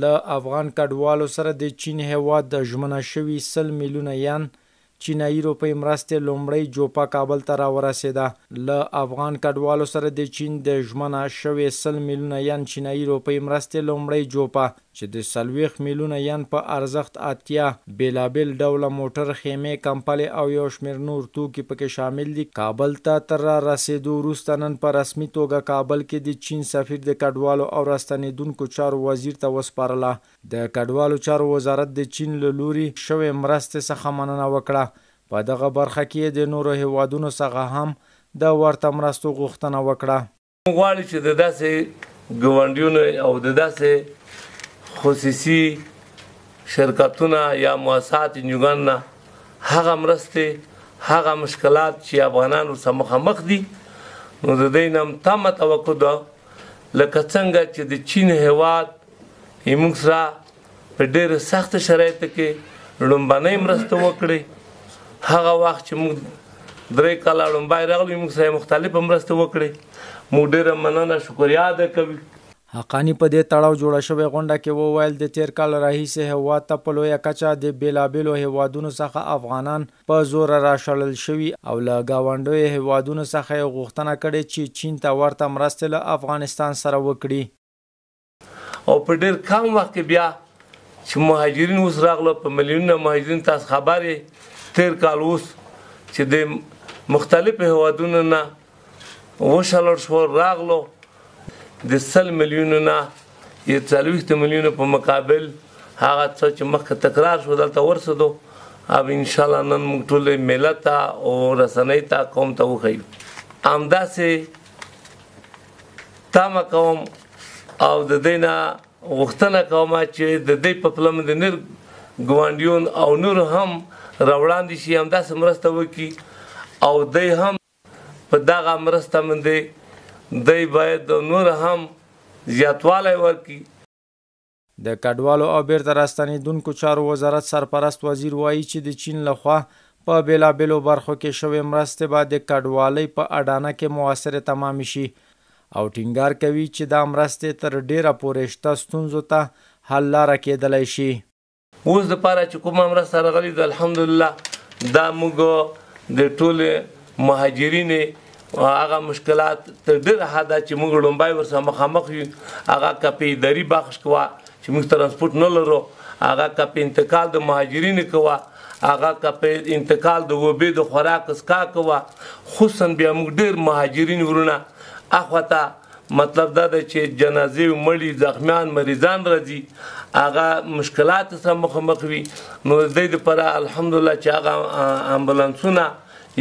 له افغان کډوالو سره د چین هیواد د ژمنه شوي 100 میلیونه یان چینایي روپۍ مرستې لومړی جوپا کابل ته راورسېده ل افغان کډوالو سره د چین د ژمنه شوې سل میلیونه یان چینایي روپۍ مرستې لومړی جوپا چې د سلويخ میلیونه یان په ارزښت اتیا بیلابل ډوله موټر خیمه کمپلې او یو شمیر نور توکي پکې شامل دي کابل ته تر رسیدو وروسته نن په رسمي توګه کابل کې د چین سفیر د کډوالو او راستنیدونکو چارو وزیر ته وسپارله د کډوالو چارو وزارت د چین له لوري شوې مرستې څخه مننه وکړه په دغه برخه کې د نورو هیوادونو څخه هم د ورته مرستو غوښتنه وکړه غواړي چې د داسې ګوندونو او د داسې خصوصي شرکتونه یا مؤسسات نیوګان هغه مرسته هغه مشکلات چې افغانانو سره مخامخ دي نو د دې نم تمه توقع ده لکه څنګه چې د چین هواد یموږ سره په ډېر سخت شرایط کې لومبنې مرسته وکړي هغه وخت چې موږ درې کاله لومبای راغلی موږ سره مختلف مرسته وکړي موږ ډیره مننه شکریا ده کوي حقانی په دې تړاو جوړه شوې غونډه کې وویل د تیر کال راهیسې هواد ته په لویه کچه د بېلابېلو هیوادونو څخه افغانان په زوره راشړل شوي او له ګاونډیو هیوادونو څخه یې غوښتنه کړې چې چین ته ورته مرستې له افغانستان سره وکړي او په ډېر کم وخت کې بیا چې مهاجرین اوس راغله په میلیونونه مهاجرین تاسو خبرې تیر کال اوس چې د مختلف هوادونو نه وشلور شو راغلو د 100 میلیونو نه یې 40 میلیونو په مقابل هغه څه چې مخکې تکرار شو دلته ورسدو او ان شاء الله نن موږ ټول ملت او رسنۍ ته قوم ته وخیو امدا سه تام قوم او د دینه غوښتنه کومه چې د دې په پلم د نر ګوانډیون او نور هم روان دي شي هم دا سمرسته وکي او دای هم په دغه مرسته باندې دای باید نور هم زیاتوالی ورکړي د کډوالو او بیرته راستنیدونکو چارو وزارت سرپرست وزیر وایي چې د چین لخوا په بیلابیلو برخو کې شوې مرستې به د کډوالۍ په اډانه کې موثرې تمام شي او ټینګار کوي چې دا مرستې تر ډیره پورې شته ستونزو ته حل لاره کېدلی شي اوس د پاره چې کوم امر سره غلي د الحمدلله دا موږ د ټول مهاجرین هغه مشکلات تر ډیره حدا چې موږ لومبای ورسره مخامخ یو هغه کپی دری بخش کوا چې موږ ترانسپورت نه لرو هغه کپی انتقال د مهاجرین کوا هغه کپی انتقال د وبې د خوراک اسکا کوا خصوصا بیا موږ ډیر مهاجرین ورونه اخواته مطلب دا دی چې جنازې مړي زخمیان مریضان راځي هغه مشکلات سره مخامخ وي نو د دې لپاره الحمدلله چې هغه امبولانسونه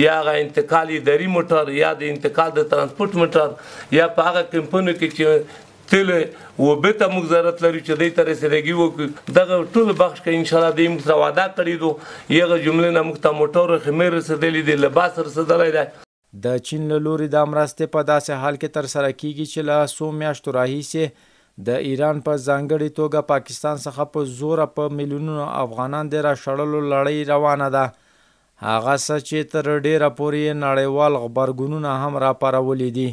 یا هغه انتقالي دری موټر یا د انتقال د ترانسپورت موټر یا په هغه کمپنو کې چې تل و به ته موږ ضرورت لري چې دې تر رسیدګي وکړو دغه ټول بخش کې ان شاء الله دې موږ وعده کړی دو یغه جمله نه موږ ته موټر خمیر رسیدلې دي لباس رسیدلې ده د چین له لوري د مرستې په داسې حال کې تر سره کیږي چې له سو میاشتو راهیسې د ایران په ځانګړي توګه پاکستان څخه په پا زور په میلیونونو افغانان د راشړلو لړۍ روانه ده هغه څه چې تر ډیره پورې نړیوال خبرګونونه هم راپارولې دي